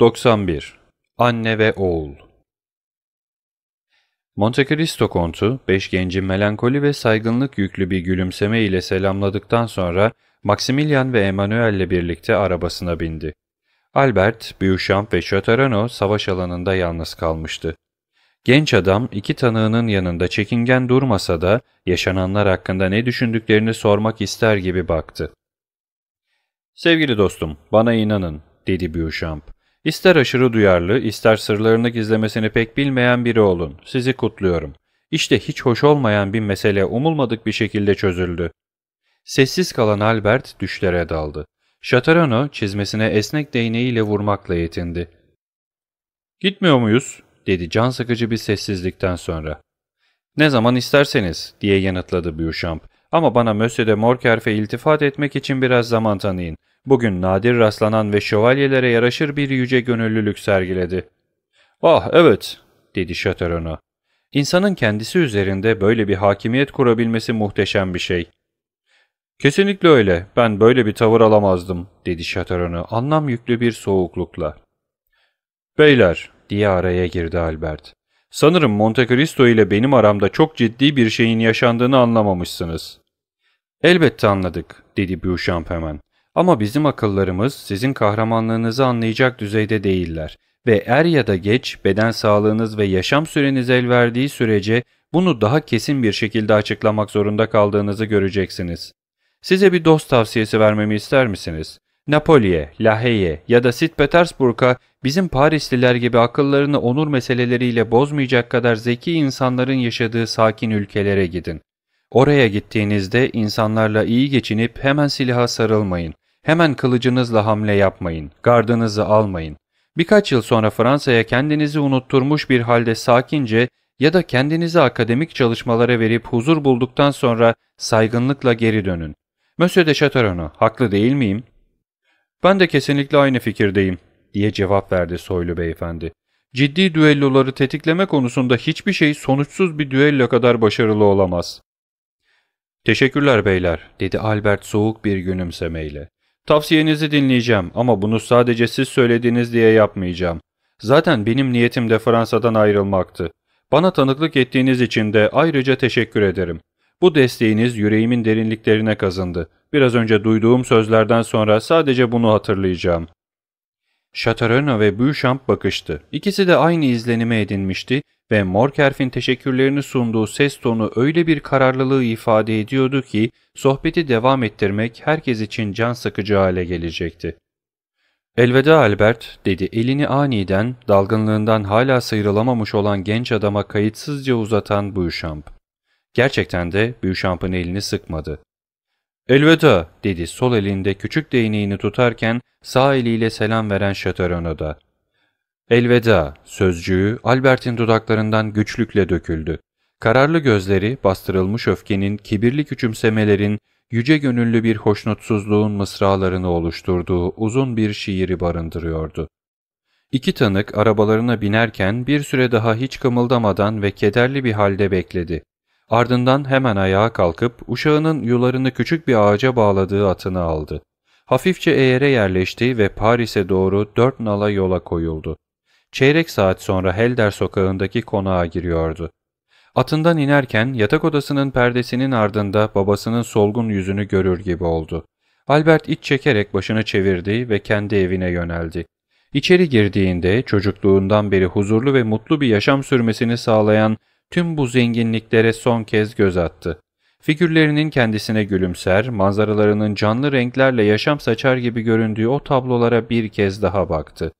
91. Anne ve Oğul Monte Cristo kontu, beş genci melankoli ve saygınlık yüklü bir gülümseme ile selamladıktan sonra Maximilian ve Emanuel'le birlikte arabasına bindi. Albert, Beauchamp ve Chatarano savaş alanında yalnız kalmıştı. Genç adam iki tanığının yanında çekingen durmasa da yaşananlar hakkında ne düşündüklerini sormak ister gibi baktı. ''Sevgili dostum, bana inanın.'' dedi Beauchamp. İster aşırı duyarlı, ister sırlarını gizlemesini pek bilmeyen biri olun. Sizi kutluyorum. İşte hiç hoş olmayan bir mesele umulmadık bir şekilde çözüldü. Sessiz kalan Albert düşlere daldı. Şatarano çizmesine esnek değneğiyle vurmakla yetindi. ''Gitmiyor muyuz?'' dedi can sıkıcı bir sessizlikten sonra. ''Ne zaman isterseniz'' diye yanıtladı Beauchamp. ''Ama bana Monsieur de Morkerf'e iltifat etmek için biraz zaman tanıyın bugün nadir rastlanan ve şövalyelere yaraşır bir yüce gönüllülük sergiledi. Ah evet, dedi Chateauneuf. İnsanın kendisi üzerinde böyle bir hakimiyet kurabilmesi muhteşem bir şey. Kesinlikle öyle, ben böyle bir tavır alamazdım, dedi Chateauneuf anlam yüklü bir soğuklukla. Beyler, diye araya girdi Albert. Sanırım Monte Cristo ile benim aramda çok ciddi bir şeyin yaşandığını anlamamışsınız. Elbette anladık, dedi Beauchamp hemen. Ama bizim akıllarımız sizin kahramanlığınızı anlayacak düzeyde değiller ve er ya da geç beden sağlığınız ve yaşam süreniz el verdiği sürece bunu daha kesin bir şekilde açıklamak zorunda kaldığınızı göreceksiniz. Size bir dost tavsiyesi vermemi ister misiniz? Napoli'ye, Lahey'e ya da St. Petersburg'a bizim Parisliler gibi akıllarını onur meseleleriyle bozmayacak kadar zeki insanların yaşadığı sakin ülkelere gidin. Oraya gittiğinizde insanlarla iyi geçinip hemen silaha sarılmayın. Hemen kılıcınızla hamle yapmayın, gardınızı almayın. Birkaç yıl sonra Fransa'ya kendinizi unutturmuş bir halde sakince ya da kendinizi akademik çalışmalara verip huzur bulduktan sonra saygınlıkla geri dönün. Monsieur de Chateauroux, haklı değil miyim? Ben de kesinlikle aynı fikirdeyim, diye cevap verdi soylu beyefendi. Ciddi düelloları tetikleme konusunda hiçbir şey sonuçsuz bir düello kadar başarılı olamaz. Teşekkürler beyler, dedi Albert soğuk bir gülümsemeyle. Tavsiyenizi dinleyeceğim ama bunu sadece siz söylediğiniz diye yapmayacağım. Zaten benim niyetim de Fransa'dan ayrılmaktı. Bana tanıklık ettiğiniz için de ayrıca teşekkür ederim. Bu desteğiniz yüreğimin derinliklerine kazındı. Biraz önce duyduğum sözlerden sonra sadece bunu hatırlayacağım. Şataröna ve Büyüşamp bakıştı. İkisi de aynı izlenime edinmişti ve Morkerf'in teşekkürlerini sunduğu ses tonu öyle bir kararlılığı ifade ediyordu ki sohbeti devam ettirmek herkes için can sıkıcı hale gelecekti. Elveda Albert dedi elini aniden dalgınlığından hala sıyrılamamış olan genç adama kayıtsızca uzatan Büyüşamp. Gerçekten de Büyüşamp'ın elini sıkmadı. Elveda dedi sol elinde küçük değneğini tutarken sağ eliyle selam veren Şataron'a da. Elveda sözcüğü Albert'in dudaklarından güçlükle döküldü. Kararlı gözleri bastırılmış öfkenin, kibirli küçümsemelerin, yüce gönüllü bir hoşnutsuzluğun mısralarını oluşturduğu uzun bir şiiri barındırıyordu. İki tanık arabalarına binerken bir süre daha hiç kımıldamadan ve kederli bir halde bekledi. Ardından hemen ayağa kalkıp uşağının yularını küçük bir ağaca bağladığı atını aldı. Hafifçe eğere yerleşti ve Paris'e doğru dört nala yola koyuldu. Çeyrek saat sonra Helder sokağındaki konağa giriyordu. Atından inerken yatak odasının perdesinin ardında babasının solgun yüzünü görür gibi oldu. Albert iç çekerek başını çevirdi ve kendi evine yöneldi. İçeri girdiğinde çocukluğundan beri huzurlu ve mutlu bir yaşam sürmesini sağlayan tüm bu zenginliklere son kez göz attı. Figürlerinin kendisine gülümser, manzaralarının canlı renklerle yaşam saçar gibi göründüğü o tablolara bir kez daha baktı.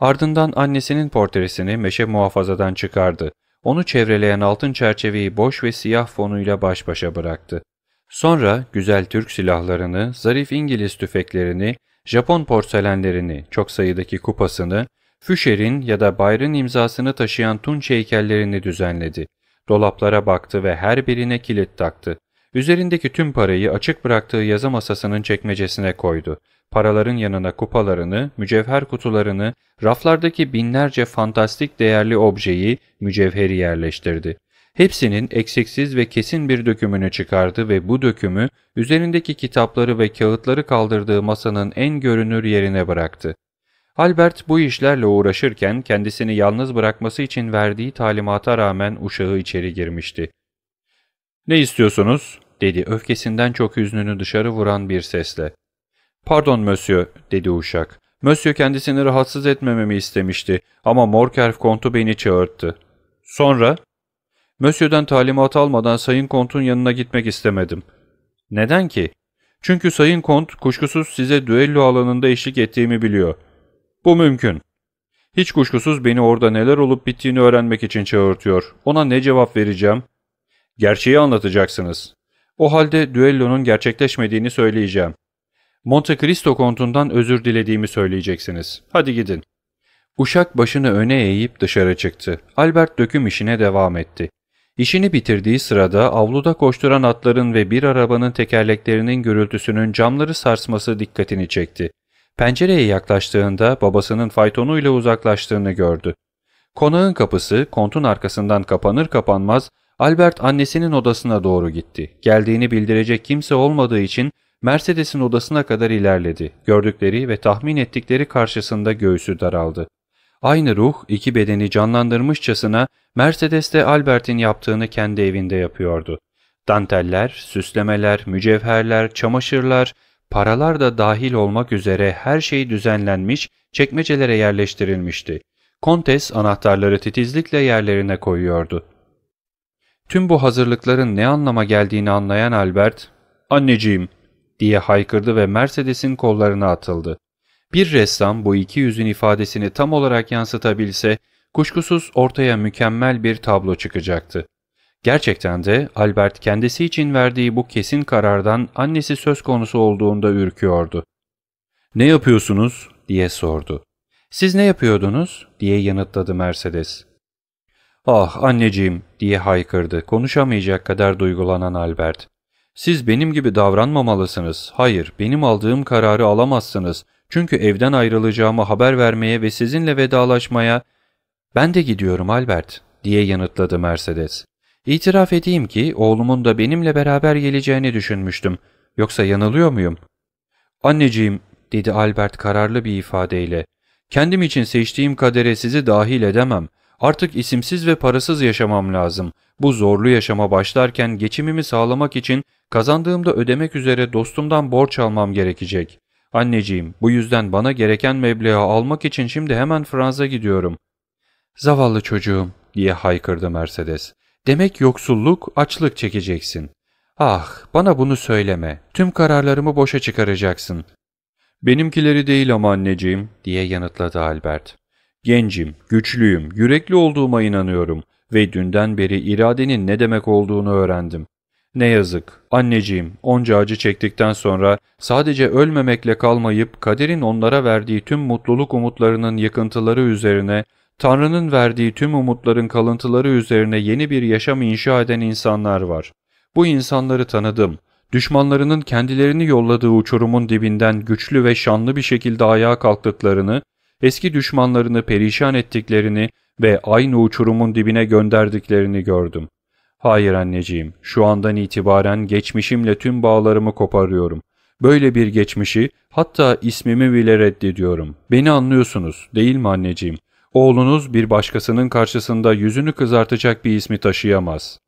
Ardından annesinin portresini meşe muhafazadan çıkardı. Onu çevreleyen altın çerçeveyi boş ve siyah fonuyla baş başa bıraktı. Sonra güzel Türk silahlarını, zarif İngiliz tüfeklerini, Japon porselenlerini, çok sayıdaki kupasını, Füşer'in ya da Bayr'ın imzasını taşıyan tunç heykellerini düzenledi. Dolaplara baktı ve her birine kilit taktı. Üzerindeki tüm parayı açık bıraktığı yazı masasının çekmecesine koydu. Paraların yanına kupalarını, mücevher kutularını, raflardaki binlerce fantastik değerli objeyi, mücevheri yerleştirdi. Hepsinin eksiksiz ve kesin bir dökümünü çıkardı ve bu dökümü üzerindeki kitapları ve kağıtları kaldırdığı masanın en görünür yerine bıraktı. Albert bu işlerle uğraşırken kendisini yalnız bırakması için verdiği talimata rağmen uşağı içeri girmişti. ''Ne istiyorsunuz?'' dedi öfkesinden çok hüznünü dışarı vuran bir sesle. Pardon Monsieur dedi uşak. Monsieur kendisini rahatsız etmememi istemişti ama Morkerf kontu beni çağırttı. Sonra? Monsieur'den talimat almadan Sayın Kont'un yanına gitmek istemedim. Neden ki? Çünkü Sayın Kont kuşkusuz size düello alanında eşlik ettiğimi biliyor. Bu mümkün. Hiç kuşkusuz beni orada neler olup bittiğini öğrenmek için çağırtıyor. Ona ne cevap vereceğim? Gerçeği anlatacaksınız. O halde düellonun gerçekleşmediğini söyleyeceğim. Monte Cristo kontundan özür dilediğimi söyleyeceksiniz. Hadi gidin. Uşak başını öne eğip dışarı çıktı. Albert döküm işine devam etti. İşini bitirdiği sırada avluda koşturan atların ve bir arabanın tekerleklerinin gürültüsünün camları sarsması dikkatini çekti. Pencereye yaklaştığında babasının faytonuyla uzaklaştığını gördü. Konağın kapısı kontun arkasından kapanır kapanmaz Albert annesinin odasına doğru gitti. Geldiğini bildirecek kimse olmadığı için Mercedes'in odasına kadar ilerledi. Gördükleri ve tahmin ettikleri karşısında göğsü daraldı. Aynı ruh iki bedeni canlandırmışçasına Mercedes'te Albert'in yaptığını kendi evinde yapıyordu. Danteller, süslemeler, mücevherler, çamaşırlar, paralar da dahil olmak üzere her şey düzenlenmiş, çekmecelere yerleştirilmişti. Kontes anahtarları titizlikle yerlerine koyuyordu. Tüm bu hazırlıkların ne anlama geldiğini anlayan Albert, ''Anneciğim!'' diye haykırdı ve Mercedes'in kollarına atıldı. Bir ressam bu iki yüzün ifadesini tam olarak yansıtabilse, kuşkusuz ortaya mükemmel bir tablo çıkacaktı. Gerçekten de Albert kendisi için verdiği bu kesin karardan annesi söz konusu olduğunda ürküyordu. ''Ne yapıyorsunuz?'' diye sordu. ''Siz ne yapıyordunuz?'' diye yanıtladı Mercedes. ''Ah anneciğim'' diye haykırdı konuşamayacak kadar duygulanan Albert. ''Siz benim gibi davranmamalısınız. Hayır, benim aldığım kararı alamazsınız. Çünkü evden ayrılacağımı haber vermeye ve sizinle vedalaşmaya...'' ''Ben de gidiyorum Albert'' diye yanıtladı Mercedes. ''İtiraf edeyim ki oğlumun da benimle beraber geleceğini düşünmüştüm. Yoksa yanılıyor muyum?'' ''Anneciğim'' dedi Albert kararlı bir ifadeyle. ''Kendim için seçtiğim kadere sizi dahil edemem.'' Artık isimsiz ve parasız yaşamam lazım. Bu zorlu yaşama başlarken geçimimi sağlamak için kazandığımda ödemek üzere dostumdan borç almam gerekecek. Anneciğim bu yüzden bana gereken meblağı almak için şimdi hemen Fransa gidiyorum. Zavallı çocuğum diye haykırdı Mercedes. Demek yoksulluk, açlık çekeceksin. Ah bana bunu söyleme. Tüm kararlarımı boşa çıkaracaksın. Benimkileri değil ama anneciğim diye yanıtladı Albert. Gencim, güçlüyüm, yürekli olduğuma inanıyorum ve dünden beri iradenin ne demek olduğunu öğrendim. Ne yazık, anneciğim onca acı çektikten sonra sadece ölmemekle kalmayıp kaderin onlara verdiği tüm mutluluk umutlarının yıkıntıları üzerine, Tanrı'nın verdiği tüm umutların kalıntıları üzerine yeni bir yaşam inşa eden insanlar var. Bu insanları tanıdım. Düşmanlarının kendilerini yolladığı uçurumun dibinden güçlü ve şanlı bir şekilde ayağa kalktıklarını eski düşmanlarını perişan ettiklerini ve aynı uçurumun dibine gönderdiklerini gördüm. Hayır anneciğim, şu andan itibaren geçmişimle tüm bağlarımı koparıyorum. Böyle bir geçmişi, hatta ismimi bile reddediyorum. Beni anlıyorsunuz, değil mi anneciğim? Oğlunuz bir başkasının karşısında yüzünü kızartacak bir ismi taşıyamaz.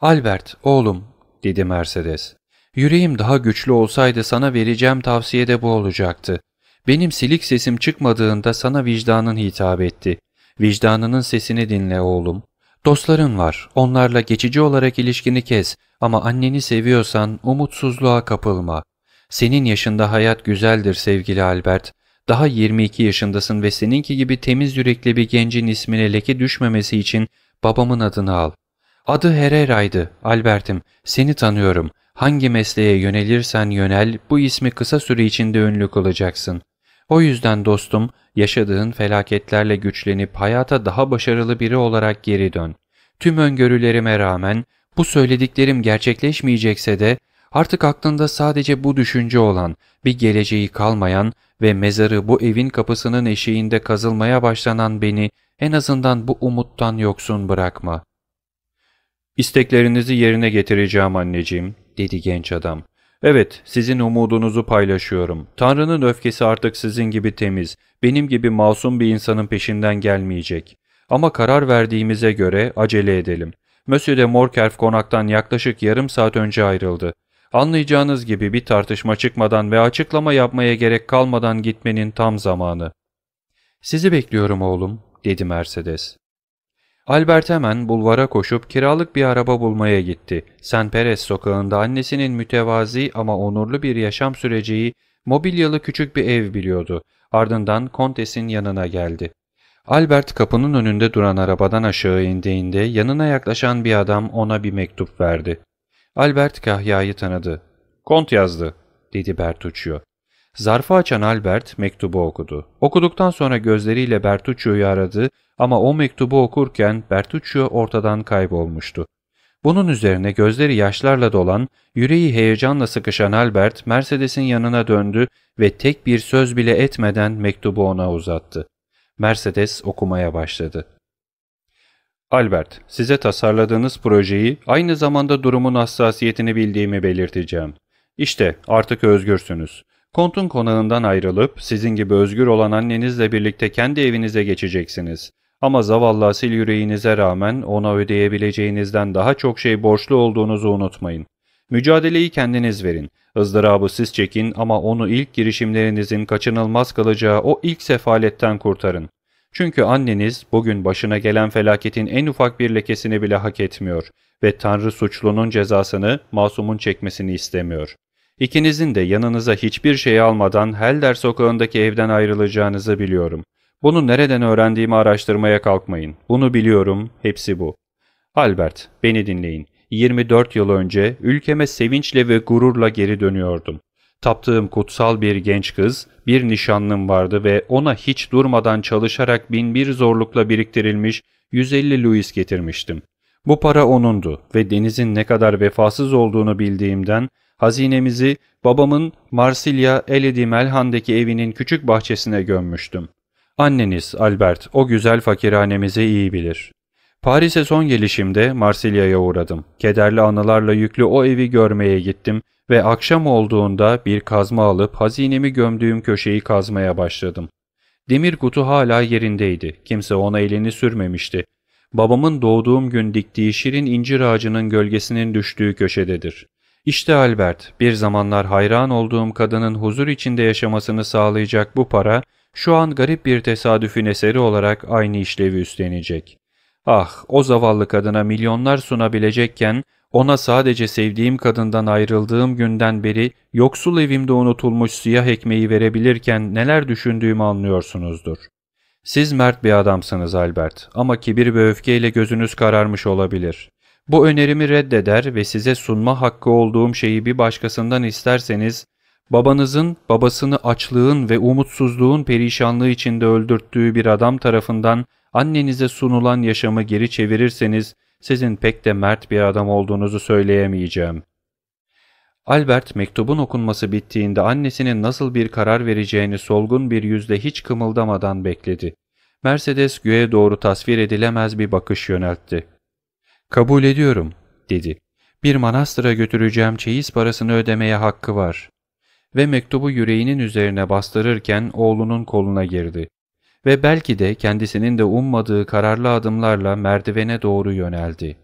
Albert, oğlum, dedi Mercedes. Yüreğim daha güçlü olsaydı sana vereceğim tavsiye de bu olacaktı. Benim silik sesim çıkmadığında sana vicdanın hitap etti. Vicdanının sesini dinle oğlum. Dostların var, onlarla geçici olarak ilişkini kes ama anneni seviyorsan umutsuzluğa kapılma. Senin yaşında hayat güzeldir sevgili Albert. Daha 22 yaşındasın ve seninki gibi temiz yürekli bir gencin ismine leke düşmemesi için babamın adını al. Adı Herera'ydı, Albert'im. Seni tanıyorum. Hangi mesleğe yönelirsen yönel, bu ismi kısa süre içinde ünlü kılacaksın.'' O yüzden dostum, yaşadığın felaketlerle güçlenip hayata daha başarılı biri olarak geri dön. Tüm öngörülerime rağmen bu söylediklerim gerçekleşmeyecekse de artık aklında sadece bu düşünce olan, bir geleceği kalmayan ve mezarı bu evin kapısının eşiğinde kazılmaya başlanan beni en azından bu umuttan yoksun bırakma. İsteklerinizi yerine getireceğim anneciğim, dedi genç adam. Evet, sizin umudunuzu paylaşıyorum. Tanrı'nın öfkesi artık sizin gibi temiz, benim gibi masum bir insanın peşinden gelmeyecek. Ama karar verdiğimize göre acele edelim. Monsieur de Morkerf konaktan yaklaşık yarım saat önce ayrıldı. Anlayacağınız gibi bir tartışma çıkmadan ve açıklama yapmaya gerek kalmadan gitmenin tam zamanı. Sizi bekliyorum oğlum, dedi Mercedes. Albert hemen bulvara koşup kiralık bir araba bulmaya gitti. San Perez sokağında annesinin mütevazi ama onurlu bir yaşam süreceği mobilyalı küçük bir ev biliyordu. Ardından Kontes'in yanına geldi. Albert kapının önünde duran arabadan aşağı indiğinde yanına yaklaşan bir adam ona bir mektup verdi. Albert Kahya'yı tanıdı. Kont yazdı, dedi Bertuccio. Zarfı açan Albert mektubu okudu. Okuduktan sonra gözleriyle Bertuccio'yu aradı ama o mektubu okurken Bertuccio ortadan kaybolmuştu. Bunun üzerine gözleri yaşlarla dolan, yüreği heyecanla sıkışan Albert Mercedes'in yanına döndü ve tek bir söz bile etmeden mektubu ona uzattı. Mercedes okumaya başladı. Albert, size tasarladığınız projeyi aynı zamanda durumun hassasiyetini bildiğimi belirteceğim. İşte artık özgürsünüz. Kontun konağından ayrılıp sizin gibi özgür olan annenizle birlikte kendi evinize geçeceksiniz. Ama zavallı asil yüreğinize rağmen ona ödeyebileceğinizden daha çok şey borçlu olduğunuzu unutmayın. Mücadeleyi kendiniz verin. ızdırabı siz çekin ama onu ilk girişimlerinizin kaçınılmaz kalacağı o ilk sefaletten kurtarın. Çünkü anneniz bugün başına gelen felaketin en ufak bir lekesini bile hak etmiyor ve Tanrı suçlunun cezasını masumun çekmesini istemiyor. İkinizin de yanınıza hiçbir şey almadan Helder sokağındaki evden ayrılacağınızı biliyorum. Bunu nereden öğrendiğimi araştırmaya kalkmayın. Bunu biliyorum, hepsi bu. Albert, beni dinleyin. 24 yıl önce ülkeme sevinçle ve gururla geri dönüyordum. Taptığım kutsal bir genç kız, bir nişanlım vardı ve ona hiç durmadan çalışarak bin bir zorlukla biriktirilmiş 150 Louis getirmiştim. Bu para onundu ve Deniz'in ne kadar vefasız olduğunu bildiğimden Hazinemizi babamın Marsilya Eledi Melhan'daki evinin küçük bahçesine gömmüştüm. Anneniz Albert o güzel fakirhanemizi iyi bilir. Paris'e son gelişimde Marsilya'ya uğradım. Kederli anılarla yüklü o evi görmeye gittim ve akşam olduğunda bir kazma alıp hazinemi gömdüğüm köşeyi kazmaya başladım. Demir kutu hala yerindeydi. Kimse ona elini sürmemişti. Babamın doğduğum gün diktiği şirin incir ağacının gölgesinin düştüğü köşededir. İşte Albert, bir zamanlar hayran olduğum kadının huzur içinde yaşamasını sağlayacak bu para, şu an garip bir tesadüfün eseri olarak aynı işlevi üstlenecek. Ah, o zavallı kadına milyonlar sunabilecekken, ona sadece sevdiğim kadından ayrıldığım günden beri yoksul evimde unutulmuş siyah ekmeği verebilirken neler düşündüğümü anlıyorsunuzdur. Siz mert bir adamsınız Albert ama kibir ve öfkeyle gözünüz kararmış olabilir. Bu önerimi reddeder ve size sunma hakkı olduğum şeyi bir başkasından isterseniz, babanızın babasını açlığın ve umutsuzluğun perişanlığı içinde öldürttüğü bir adam tarafından annenize sunulan yaşamı geri çevirirseniz, sizin pek de mert bir adam olduğunuzu söyleyemeyeceğim. Albert mektubun okunması bittiğinde annesinin nasıl bir karar vereceğini solgun bir yüzle hiç kımıldamadan bekledi. Mercedes göğe doğru tasvir edilemez bir bakış yöneltti. ''Kabul ediyorum.'' dedi. ''Bir manastıra götüreceğim çeyiz parasını ödemeye hakkı var.'' Ve mektubu yüreğinin üzerine bastırırken oğlunun koluna girdi. Ve belki de kendisinin de ummadığı kararlı adımlarla merdivene doğru yöneldi.